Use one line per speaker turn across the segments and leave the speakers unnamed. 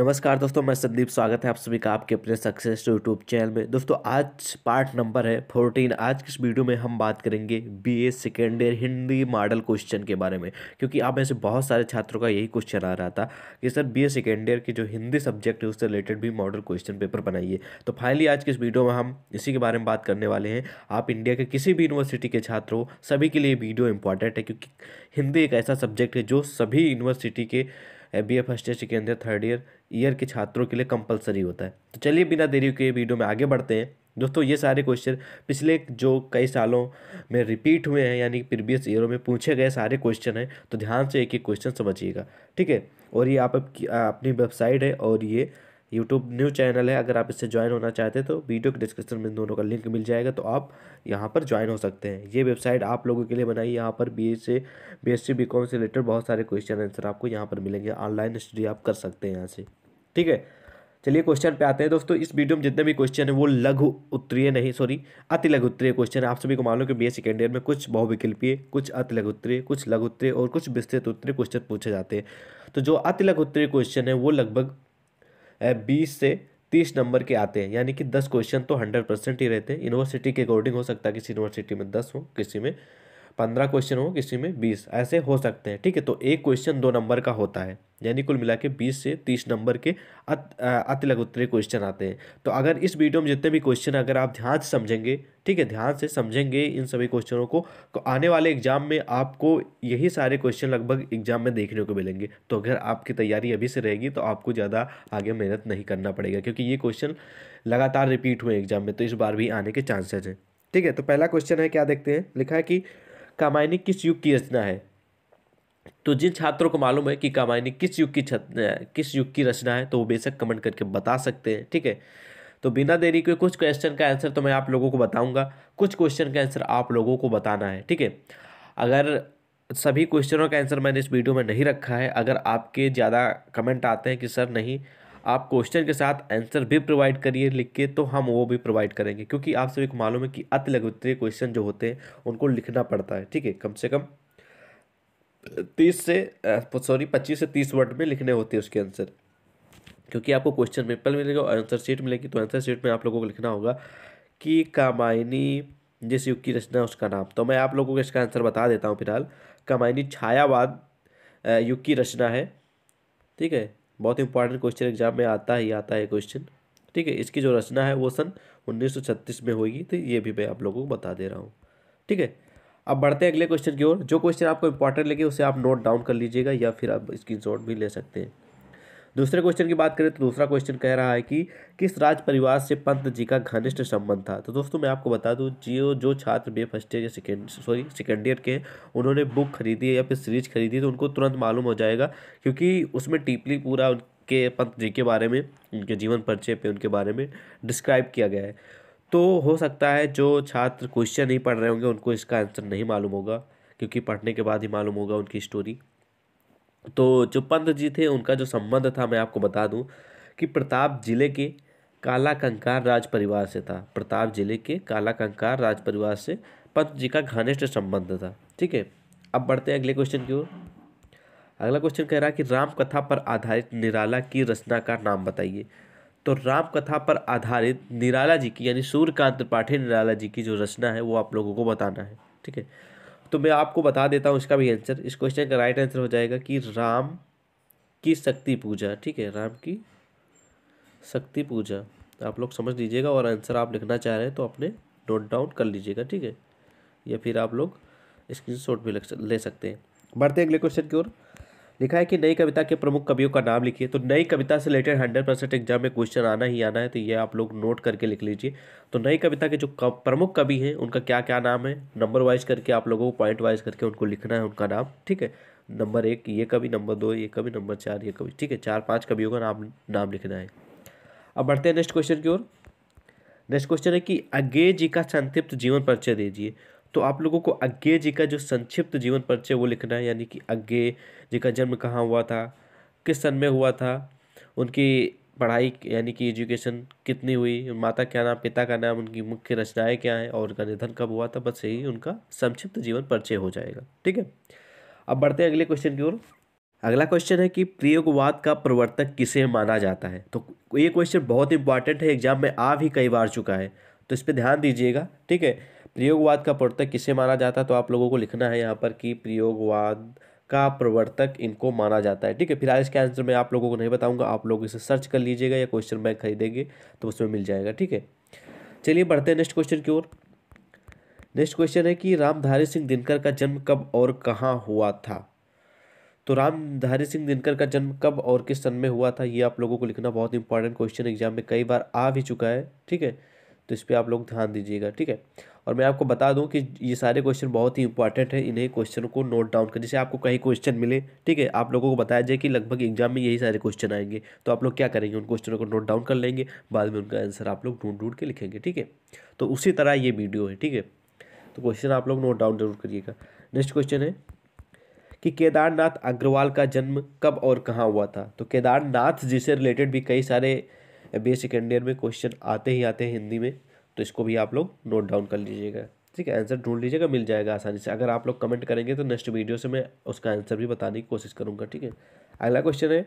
नमस्कार दोस्तों मैं संदीप स्वागत है आप सभी का आपके अपने सक्सेस यूट्यूब चैनल में दोस्तों आज पार्ट नंबर है फोर्टीन आज की इस वीडियो में हम बात करेंगे BA second year Hindi model question के बारे में क्योंकि आप में से बहुत सारे छात्रों का यही क्वेश्चन आ रहा था कि सर बीए सेकेंड ईयर की जो हिंदी सब्जेक्ट है उससे रिलेटेड भी मॉडल क्वेश्चन पेपर बनाइए तो फाइनली आज की इस वीडियो में हम इसी के बारे में बात करने वाले हैं आप इंडिया के किसी भी यूनिवर्सिटी के छात्र हो सभी के लिए वीडियो इंपॉर्टेंट है क्योंकि हिंदी एक ऐसा सब्जेक्ट है जो सभी यूनिवर्सिटी के B A first year second year third year year के छात्रों के लिए कंपलसरी होता है तो चलिए बिना देरी के वीडियो में आगे बढ़ते हैं दोस्तों ये सारे क्वेश्चन पिछले जो कई सालों में रिपीट हुए हैं यानी प्रीवियस ईयरों में पूछे गए सारे क्वेश्चन हैं तो ध्यान से एक एक क्वेश्चन समझिएगा ठीक है और ये आप अपनी वेबसाइट है और ये यूट्यूब न्यू चैनल है अगर आप इससे ज्वाइन होना चाहते हैं तो वीडियो के डिस्क्रिप्शन में दोनों का लिंक मिल जाएगा तो आप यहाँ पर ज्वाइन हो सकते हैं ये वेबसाइट आप लोगों के लिए बनाई यहाँ पर B S C B S C B com से रिलेटेड बहुत सारे क्वेश्चन आंसर आपको यहाँ पर मिलेंगे ऑनलाइन स्टडी आप कर सकते हैं यहाँ से ठीक है चलिए क्वेश्चन पे आते हैं दोस्तों इस वीडियो में जितने भी क्वेश्चन है वो लघु उत्तरीय नहीं सॉरी अति लघु उत्तरीय क्वेश्चन है आप सभी को मालूम कि बी एस सेकेंड ईयर में कुछ बहुविकल्पीय कुछ अति लघु उत्तरीय कुछ लघु उत्तरीय और कुछ विस्तृत उत्तरीय क्वेश्चन पूछे जाते हैं तो जो अति लघु उत्तरीय क्वेश्चन है वो लगभग बीस से तीस नंबर के आते हैं यानी कि दस क्वेश्चन तो हंड्रेड परसेंट ही रहते हैं यूनिवर्सिटी के अकॉर्डिंग हो सकता है किसी यूनिवर्सिटी में दस हो किसी में पंद्रह क्वेश्चन हो किसी में बीस ऐसे हो सकते हैं ठीक है तो एक क्वेश्चन दो नंबर का होता है यानी कुल मिला के बीस से तीस नंबर के अति लघुत्तरे क्वेश्चन आते हैं तो अगर इस वीडियो में जितने भी क्वेश्चन अगर आप ध्यान से समझेंगे ठीक है ध्यान से समझेंगे इन सभी क्वेश्चनों को तो आने वाले एग्जाम में आपको यही सारे क्वेश्चन लगभग एग्जाम में देखने को मिलेंगे तो अगर आपकी तैयारी अभी से रहेगी तो आपको ज़्यादा आगे मेहनत नहीं करना पड़ेगा क्योंकि ये क्वेश्चन लगातार रिपीट हुए एग्जाम में तो इस बार भी आने के चांसेज हैं ठीक है तो पहला क्वेश्चन है क्या देखते हैं लिखा है कि कामायनी किस युग की रचना है तो जिन छात्रों को मालूम है कि कामायनी किस युग की किस युग की रचना है तो वो बेशक कमेंट करके बता सकते हैं ठीक है तो बिना देरी के कुछ क्वेश्चन का आंसर तो मैं आप लोगों को बताऊंगा कुछ क्वेश्चन का आंसर आप लोगों को बताना है ठीक है अगर सभी क्वेश्चनों का आंसर मैंने इस वीडियो में नहीं रखा है अगर आपके ज़्यादा कमेंट आते हैं कि सर नहीं आप क्वेश्चन के साथ आंसर भी प्रोवाइड करिए लिख के तो हम वो भी प्रोवाइड करेंगे क्योंकि आप सभी को मालूम है कि अति लघुत्तरीय क्वेश्चन जो होते हैं उनको लिखना पड़ता है ठीक है कम से कम तीस से सॉरी पच्चीस से तीस वर्ड में लिखने होते हैं उसके आंसर क्योंकि आपको क्वेश्चन पेपर मिलेगा और आंसर शीट मिलेगी तो आंसर शीट में आप लोगों को लिखना होगा कि कामायनी जिस युग की रचना उसका नाम तो मैं आप लोगों को इसका आंसर बता देता हूँ फिलहाल कामायनी छायावाद युग की रचना है ठीक है बहुत इंपॉर्टेंट क्वेश्चन एग्जाम में आता ही आता है क्वेश्चन ठीक है इसकी जो रचना है वो सन उन्नीस में होगी तो ये भी मैं आप लोगों को बता दे रहा हूँ ठीक है अब बढ़ते हैं अगले क्वेश्चन की ओर जो क्वेश्चन आपको इंपॉर्टेंट लगे उसे आप नोट डाउन कर लीजिएगा या फिर आप स्क्रीन भी ले सकते हैं दूसरे क्वेश्चन की बात करें तो दूसरा क्वेश्चन कह रहा है कि किस राज परिवार से पंत जी का घनिष्ठ संबंध था तो दोस्तों मैं आपको बता दूं जियो जो छात्र बे फर्स्ट ईयर या सेकेंड सॉरी सेकेंड ईयर के उन्होंने बुक खरीदी है या फिर सीरीज खरीदी तो उनको तुरंत मालूम हो जाएगा क्योंकि उसमें टीपली पूरा उनके पंत जी के बारे में उनके जीवन परिचय पे उनके बारे में डिस्क्राइब किया गया है तो हो सकता है जो छात्र क्वेश्चन नहीं पढ़ रहे होंगे उनको इसका आंसर नहीं मालूम होगा क्योंकि पढ़ने के बाद ही मालूम होगा उनकी स्टोरी तो जो पंत जी थे उनका जो संबंध था मैं आपको बता दूं कि प्रताप जिले के काला कंकार राज परिवार से था प्रताप जिले के काला कंकार राज परिवार से पंत जी का घनिष्ठ संबंध था ठीक है अब बढ़ते हैं अगले क्वेश्चन की ओर अगला क्वेश्चन कह रहा है कि राम कथा पर आधारित निराला की रचना का नाम बताइए तो राम कथा पर आधारित निराला जी की यानी सूर्यकांत त्रिपाठी निराला जी की जो रचना है वो आप लोगों को बताना है ठीक है तो मैं आपको बता देता हूँ इसका भी आंसर इस क्वेश्चन का राइट आंसर हो जाएगा कि राम की शक्ति पूजा ठीक है राम की शक्ति पूजा आप लोग समझ लीजिएगा और आंसर आप लिखना चाह रहे हैं तो अपने नोट डाउन कर लीजिएगा ठीक है या फिर आप लोग स्क्रीन भी ले सकते हैं बढ़ते अगले क्वेश्चन की ओर लिखा है कि नई कविता के प्रमुख कवियों का नाम लिखिए तो नई कविता से रिलेटेड हंड्रेड परसेंट एग्जाम में क्वेश्चन आना ही आना है तो ये आप लोग नोट करके लिख लीजिए तो नई कविता के जो प्रमुख कवि हैं उनका क्या क्या नाम है नंबर वाइज करके आप लोगों को पॉइंट वाइज करके उनको लिखना है उनका नाम ठीक है नंबर एक ये कवि नंबर दो ये कवि नंबर चार ये कवि ठीक है चार पाँच कवियों का नाम नाम लिखना है अब बढ़ते हैं नेक्स्ट क्वेश्चन की ओर नेक्स्ट क्वेश्चन है कि अज्ञे जी का संक्षिप्त जीवन परिचय दीजिए तो आप लोगों को अज्ञे जी का जो संक्षिप्त जीवन परिचय वो लिखना है यानी कि अज्ञे जी का जन्म कहाँ हुआ था किस सन में हुआ था उनकी पढ़ाई यानी कि एजुकेशन कितनी हुई माता क्या नाम पिता का नाम उनकी मुख्य रचनाएं क्या हैं और उनका निधन कब हुआ था बस यही उनका संक्षिप्त जीवन परिचय हो जाएगा ठीक है अब बढ़ते हैं अगले क्वेश्चन की ओर अगला क्वेश्चन है कि प्रयोगवाद का प्रवर्तक किसे माना जाता है तो ये क्वेश्चन बहुत इंपॉर्टेंट है एग्जाम में आ भी कई बार चुका है तो इस पर ध्यान दीजिएगा ठीक है प्रयोगवाद का प्रवर्तक किसे माना जाता है तो आप लोगों को लिखना है यहाँ पर कि प्रयोगवाद का प्रवर्तक इनको माना जाता है ठीक है फिलहाल इसके आंसर मैं आप लोगों को नहीं बताऊंगा आप लोग इसे सर्च कर लीजिएगा या क्वेश्चन बैंक खरीदेंगे तो उसमें मिल जाएगा ठीक है चलिए बढ़ते हैं नेक्स्ट क्वेश्चन की ओर नेक्स्ट क्वेश्चन है कि रामधारी सिंह दिनकर का जन्म कब और कहाँ हुआ था तो रामधारी सिंह दिनकर का जन्म कब और किस सन में हुआ था ये आप लोगों को लिखना बहुत इंपॉर्टेंट क्वेश्चन एग्जाम में कई बार आ भी चुका है ठीक है तो इस पर आप लोग ध्यान दीजिएगा ठीक है और मैं आपको बता दूं कि ये सारे क्वेश्चन बहुत ही इंपॉर्टेंट है इन्हें क्वेश्चन को नोट डाउन कर जैसे आपको कहीं क्वेश्चन मिले ठीक है आप लोगों को बताया जाए कि लगभग एग्जाम में यही सारे क्वेश्चन आएंगे तो आप लोग क्या करेंगे उन क्वेश्चनों को नोट डाउन कर लेंगे बाद में उनका आंसर आप लोग ढूंढ ढूंढ के लिखेंगे ठीक है तो उसी तरह ये वीडियो है ठीक है तो क्वेश्चन आप लोग नोट डाउन जरूर करिएगा नेक्स्ट क्वेश्चन है कि केदारनाथ अग्रवाल का जन्म कब और कहाँ हुआ था तो केदारनाथ जी से रिलेटेड भी कई सारे बी सेकेंड ईयर में क्वेश्चन आते ही आते हैं हिंदी में तो इसको भी आप लोग नोट डाउन कर लीजिएगा ठीक है आंसर ढूंढ लीजिएगा मिल जाएगा आसानी से अगर आप लोग कमेंट करेंगे तो नेक्स्ट वीडियो से मैं उसका आंसर भी बताने की कोशिश करूँगा ठीक है अगला क्वेश्चन है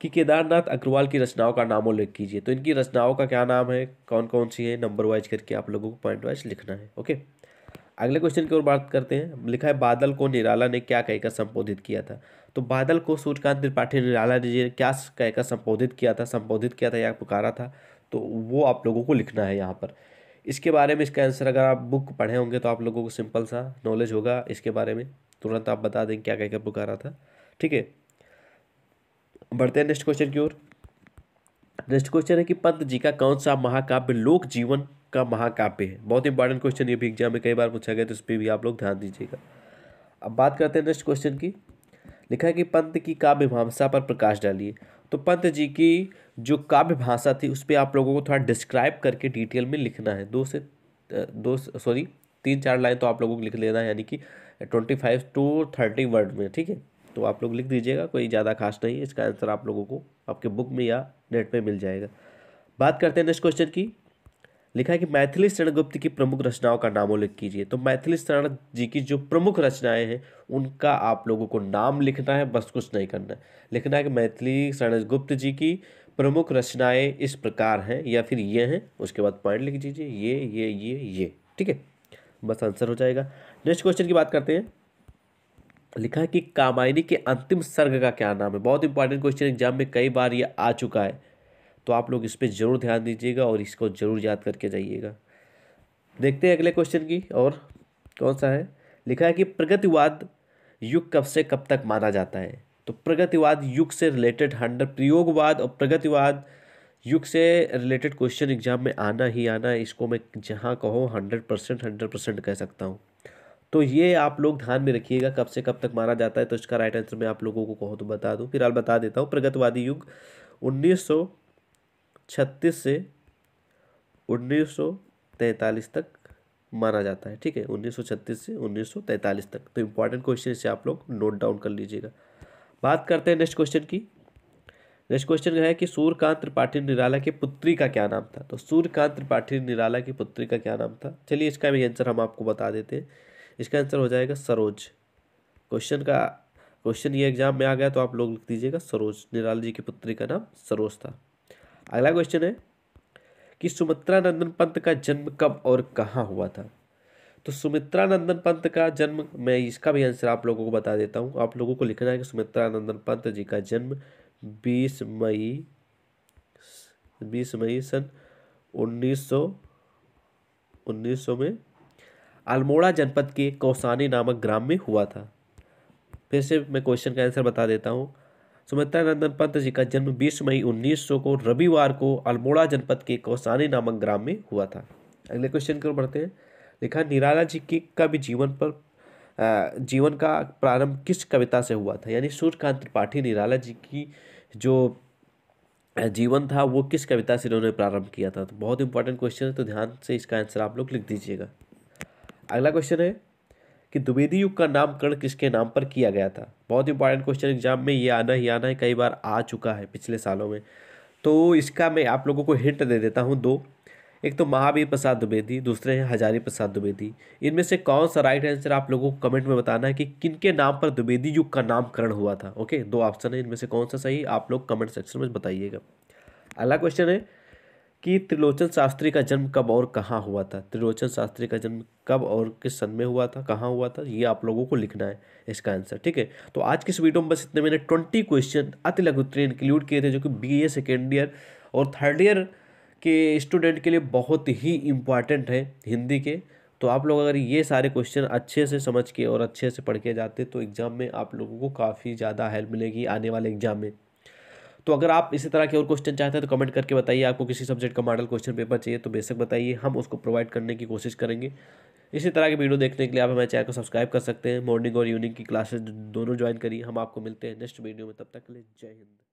कि केदारनाथ अग्रवाल की रचनाओं का नाम उल्लेख कीजिए तो इनकी रचनाओं का क्या नाम है कौन कौन सी है नंबर वाइज करके आप लोगों को पॉइंट वाइज लिखना है ओके अगले क्वेश्चन की ओर बात करते हैं लिखा है बादल को निराला ने क्या कहकर संबोधित किया था तो बादल को सूर्यकांत त्रिपाठी निराला ने क्या कहकर संबोधित किया था संबोधित किया था या पुकारा था तो वो आप लोगों को लिखना है यहाँ पर इसके बारे में इसका आंसर अगर आप बुक पढ़े होंगे तो आप लोगों को सिंपल सा नॉलेज होगा इसके बारे में तुरंत आप बता दें क्या क्या क्या बुक आ रहा था ठीक है बढ़ते हैं नेक्स्ट क्वेश्चन की ओर नेक्स्ट क्वेश्चन है कि पंत जी का कौन सा महाकाव्य लोक जीवन का महाकाव्य है बहुत इंपॉर्टेंट क्वेश्चन ये भी एग्जाम में कई बार पूछा गया तो उस पर भी आप लोग ध्यान दीजिएगा अब बात करते हैं नेक्स्ट क्वेश्चन की लिखा है कि पंत की काव्य भामसा पर प्रकाश डालिए तो पंत जी की जो काव्य भाषा थी उस पर आप लोगों को थोड़ा डिस्क्राइब करके डिटेल में लिखना है दो से दो सॉरी तीन चार लाइन तो आप लोगों को लिख लेना है यानी कि twenty five to thirty word में ठीक है तो आप लोग लिख दीजिएगा कोई ज़्यादा खास नहीं है इसका आंसर आप लोगों को आपके बुक में या नेट पर मिल जाएगा बात करते हैं नेक्स्ट क्वेश्चन की लिखा है कि मैथिली शरण गुप्त की प्रमुख रचनाओं का नाम उल्लेख कीजिए तो मैथिली शरण जी की जो प्रमुख रचनाएं हैं उनका आप लोगों को नाम लिखना है बस कुछ नहीं करना है लिखना है कि मैथिली शरण गुप्त जी की प्रमुख रचनाएं इस प्रकार हैं या फिर ये हैं उसके बाद पॉइंट लिख दीजिए ये ये ये ये ठीक है बस आंसर हो जाएगा नेक्स्ट क्वेश्चन की बात करते हैं लिखा है कि कामायनी के अंतिम सर्ग का क्या नाम है बहुत इंपॉर्टेंट क्वेश्चन एग्जाम में कई बार ये आ चुका है तो आप लोग इस पर ज़रूर ध्यान दीजिएगा और इसको ज़रूर याद करके जाइएगा देखते हैं अगले क्वेश्चन की और कौन सा है लिखा है कि प्रगतिवाद युग कब से कब तक माना जाता है तो प्रगतिवाद युग से रिलेटेड हंड्रेड प्रयोगवाद और प्रगतिवाद युग से रिलेटेड क्वेश्चन एग्जाम में आना ही आना है इसको मैं जहाँ कहो हंड्रेड परसेंट हंड्रेड परसेंट कह सकता हूँ तो ये आप लोग ध्यान में रखिएगा कब से कब तक माना जाता है तो इसका राइट आंसर मैं आप लोगों को कहूँ तो बता दूँ फिलहाल बता देता हूँ प्रगतिवादी युग उन्नीस सौ छत्तीस से उन्नीस सौ तैंतालीस तक माना जाता है ठीक है 1936 से 1943 तक तो इम्पॉर्टेंट क्वेश्चन इसे आप लोग नोट डाउन कर लीजिएगा बात करते हैं नेक्स्ट क्वेश्चन की नेक्स्ट क्वेश्चन है कि सूर्यकांत त्रिपाठी निराला की पुत्री का क्या नाम था तो सूर्यकांत त्रिपाठी निराला की पुत्री का क्या नाम था चलिए इसका भी आंसर हम आपको बता देते हैं इसका आंसर हो जाएगा सरोज क्वेश्चन का क्वेश्चन ये एग्जाम में आ गया तो आप लोग लिख दीजिएगा सरोज निराला जी की पुत्री का नाम सरोज था अगला क्वेश्चन है कि सुमित्रा नंदन पंत का जन्म कब और कहाँ हुआ था तो सुमित्रा नंदन पंत का जन्म मैं इसका भी आंसर आप लोगों को बता देता हूँ आप लोगों को लिखना है कि सुमित्रा नंदन पंत जी का जन्म बीस मई बीस मई सन उन्नीस सौ उन्नीस सौ में अल्मोड़ा जनपद के कौसानी नामक ग्राम में हुआ था फिर से मैं क्वेश्चन का आंसर बता देता हूँ सुमित्रा नंदन पंत जी का जन्म 20 मई 1900 को रविवार को अल्मोड़ा जनपद के कौसानी नामक ग्राम में हुआ था अगले क्वेश्चन की ओर बढ़ते हैं लिखा निराला जी के कवि जीवन पर जीवन का प्रारंभ किस कविता से हुआ था यानी सूर्यकांत त्रिपाठी निराला जी की जो जीवन था वो किस कविता से इन्होंने प्रारंभ किया था तो बहुत इंपॉर्टेंट क्वेश्चन है तो ध्यान से इसका आंसर आप लोग लिख दीजिएगा अगला क्वेश्चन है कि द्विवेदी युग का नामकरण किसके नाम पर किया गया था बहुत इंपॉर्टेंट क्वेश्चन एग्जाम में ये आना ही आना है कई बार आ चुका है पिछले सालों में तो इसका मैं आप लोगों को हिंट दे देता हूँ दो एक तो महावीर प्रसाद द्विवेदी दूसरे हैं हजारी प्रसाद द्विवेदी इनमें से कौन सा राइट आंसर आप लोगों को कमेंट में बताना है कि किनके नाम पर द्विवेदी युग का नामकरण हुआ था ओके दो ऑप्शन है इनमें से कौन सा सही आप लोग कमेंट सेक्शन में बताइएगा अगला क्वेश्चन है कि त्रिलोचन शास्त्री का जन्म कब और कहाँ हुआ था त्रिलोचन शास्त्री का जन्म कब और किस सन में हुआ था कहाँ हुआ था ये आप लोगों को लिखना है इसका आंसर ठीक है तो आज की इस वीडियो में बस इतने मैंने ट्वेंटी क्वेश्चन अति लघु उत्तरी इंक्लूड किए थे जो कि बी ए सेकेंड ईयर और थर्ड ईयर के स्टूडेंट के लिए बहुत ही इम्पॉर्टेंट है हिंदी के तो आप लोग अगर ये सारे क्वेश्चन अच्छे से समझ के और अच्छे से पढ़ के जाते तो एग्ज़ाम में आप लोगों को काफ़ी ज़्यादा हेल्प मिलेगी आने वाले एग्ज़ाम में तो अगर आप इसी तरह के और क्वेश्चन चाहते हैं तो कमेंट करके बताइए आपको किसी सब्जेक्ट का मॉडल क्वेश्चन पेपर चाहिए तो बेशक बताइए हम उसको प्रोवाइड करने की कोशिश करेंगे इसी तरह की वीडियो देखने के लिए आप हमारे चैनल को सब्सक्राइब कर सकते हैं मॉर्निंग और इवनिंग की क्लासेज दोनों ज्वाइन करिए हम आपको मिलते हैं नेक्स्ट वीडियो में तब तक के लिए जय हिंद